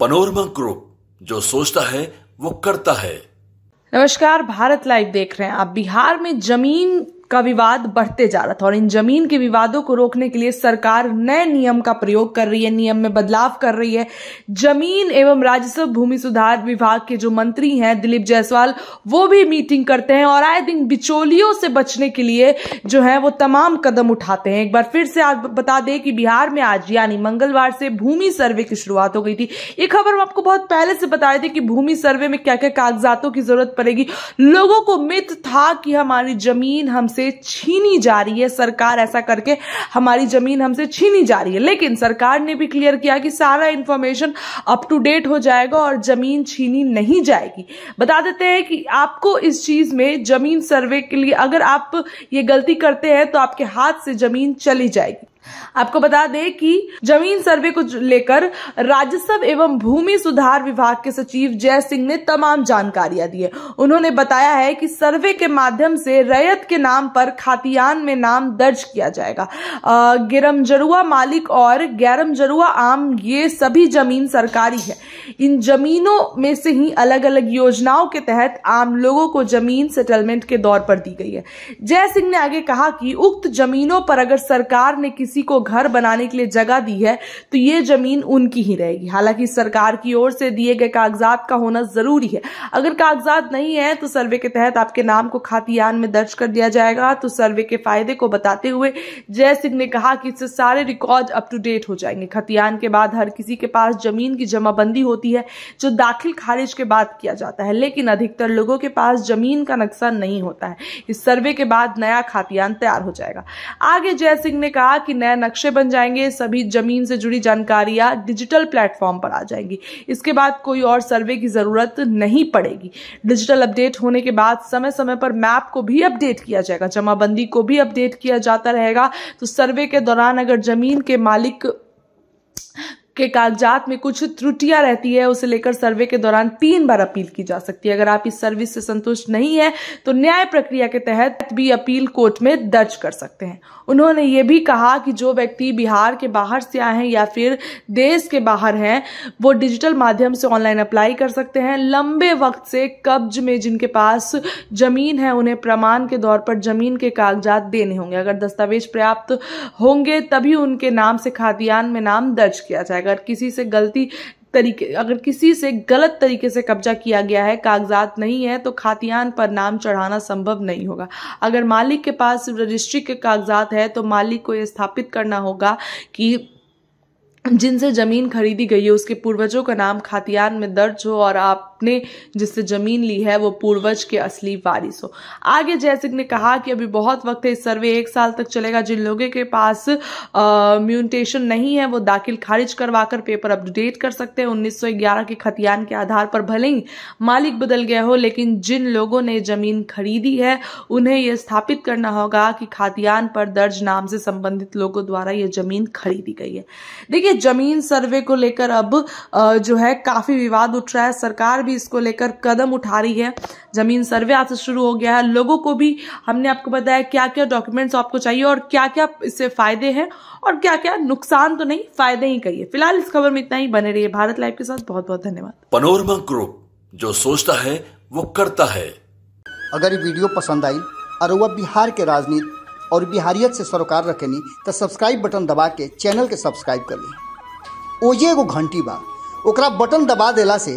panorama group जो सोचता है वो करता है नमस्कार भारत लाइव देख रहे हैं आप बिहार में जमीन का विवाद बढ़ते जा रहा था और इन जमीन के विवादों को रोकने के लिए सरकार नए नियम का प्रयोग कर रही है नियम में बदलाव कर रही है जमीन एवं राजस्व भूमि सुधार विभाग के जो मंत्री हैं दिलीप जायसवाल वो भी मीटिंग करते हैं और आए दिन बिचौलियों से बचने के लिए जो है वो तमाम कदम उठाते हैं एक बार फिर से आज बता दें कि बिहार में आज यानी मंगलवार से भूमि सर्वे की शुरुआत हो गई थी ये खबर हम आपको बहुत पहले से बता रहे थे कि भूमि सर्वे में क्या क्या कागजातों की जरूरत पड़ेगी लोगों को मित था कि हमारी जमीन हमसे हमसे छीनी जा रही है सरकार ऐसा करके हमारी जमीन हमसे छीनी जा रही है लेकिन सरकार ने भी क्लियर किया कि सारा इंफॉर्मेशन अप टू डेट हो जाएगा और जमीन छीनी नहीं जाएगी बता देते हैं कि आपको इस चीज में जमीन सर्वे के लिए अगर आप ये गलती करते हैं तो आपके हाथ से जमीन चली जाएगी आपको बता दें कि जमीन सर्वे को लेकर राजस्व एवं भूमि सुधार विभाग के सचिव जय सिंह ने तमाम जानकारियां दी है उन्होंने बताया है कि सर्वे के माध्यम से रैयत के नाम पर खातियान में नाम दर्ज किया जाएगा जरुआ मालिक और गैरमजरुआ आम ये सभी जमीन सरकारी है इन जमीनों में से ही अलग अलग योजनाओं के तहत आम लोगों को जमीन सेटलमेंट के दौर पर दी गई है जय सिंह ने आगे कहा कि उक्त जमीनों पर अगर सरकार ने किसी किसी को घर बनाने के लिए जगह दी है तो ये जमीन उनकी ही रहेगी हालांकि सरकार की ओर से दिए गए कागजात का होना जरूरी है अगर कागजात नहीं है तो सर्वे के तहत आपके नाम को खातियान में दर्ज कर दिया जाएगा तो सर्वे के फायदे को बताते हुए जय सिंह ने कहा कि इससे सारे रिकॉर्ड अप टू डेट हो जाएंगे खतियान के बाद हर किसी के पास जमीन की जमाबंदी होती है जो दाखिल खारिज के बाद किया जाता है लेकिन अधिकतर लोगों के पास जमीन का नक्शा नहीं होता है इस सर्वे के बाद नया खातियान तैयार हो जाएगा आगे जय सिंह ने कहा कि नए नक्शे बन जाएंगे सभी जमीन से जुड़ी जानकारियां डिजिटल प्लेटफॉर्म पर आ जाएंगी इसके बाद कोई और सर्वे की जरूरत नहीं पड़ेगी डिजिटल अपडेट होने के बाद समय समय पर मैप को भी अपडेट किया जाएगा जमाबंदी को भी अपडेट किया जाता रहेगा तो सर्वे के दौरान अगर जमीन के मालिक के कागजात में कुछ त्रुटियां रहती है उसे लेकर सर्वे के दौरान तीन बार अपील की जा सकती है अगर आप इस सर्विस से संतुष्ट नहीं है तो न्याय प्रक्रिया के तहत भी अपील कोर्ट में दर्ज कर सकते हैं उन्होंने ये भी कहा कि जो व्यक्ति बिहार के बाहर से आए हैं या फिर देश के बाहर हैं वो डिजिटल माध्यम से ऑनलाइन अप्लाई कर सकते हैं लंबे वक्त से कब्ज में जिनके पास जमीन है उन्हें प्रमाण के तौर पर जमीन के कागजात देने होंगे अगर दस्तावेज पर्याप्त होंगे तभी उनके नाम से खाद्यान्न में नाम दर्ज किया जाएगा अगर किसी से गलती तरीके अगर किसी से गलत तरीके से कब्जा किया गया है कागजात नहीं है तो खातियान पर नाम चढ़ाना संभव नहीं होगा अगर मालिक के पास रजिस्ट्री के कागजात है तो मालिक को यह स्थापित करना होगा कि जिनसे ज़मीन खरीदी गई है उसके पूर्वजों का नाम खातियान में दर्ज हो और आप आपने जिससे जमीन ली है वो पूर्वज के असली वारिस हो आगे जयसिंह ने कहा कि अभी बहुत वक्त है इस सर्वे एक साल तक चलेगा जिन लोगों के पास म्यूटेशन नहीं है वो दाखिल खारिज करवाकर पेपर अपडेट कर सकते हैं उन्नीस के खतियान के आधार पर भले ही मालिक बदल गया हो लेकिन जिन लोगों ने जमीन खरीदी है उन्हें यह स्थापित करना होगा कि खातियान पर दर्ज नाम से संबंधित लोगों द्वारा यह जमीन खरीदी गई है देखिए जमीन सर्वे को लेकर अब जो है काफी विवाद उठ रहा है सरकार भी इसको लेकर कदम उठा रही है ज़मीन सर्वे आज से शुरू हो गया है लोगों को भी हमने आपको बताया क्या क्या डॉक्यूमेंट्स आपको चाहिए और क्या क्या इससे फ़ायदे हैं और क्या क्या नुकसान तो नहीं फ़ायदे ही कहिए फिलहाल इस खबर में इतना ही बने रही भारत लाइव के साथ बहुत बहुत धन्यवाद पनोरमा ग्रुप जो सोचता है वो करता है अगर ये वीडियो पसंद आई और वह बिहार के राजनीति और बिहारियत से सरोकार रखे नहीं तो सब्सक्राइब बटन दबा के चैनल के सब्सक्राइब कर ली ओजे एगो घंटी बा ओकरा बटन दबा देला से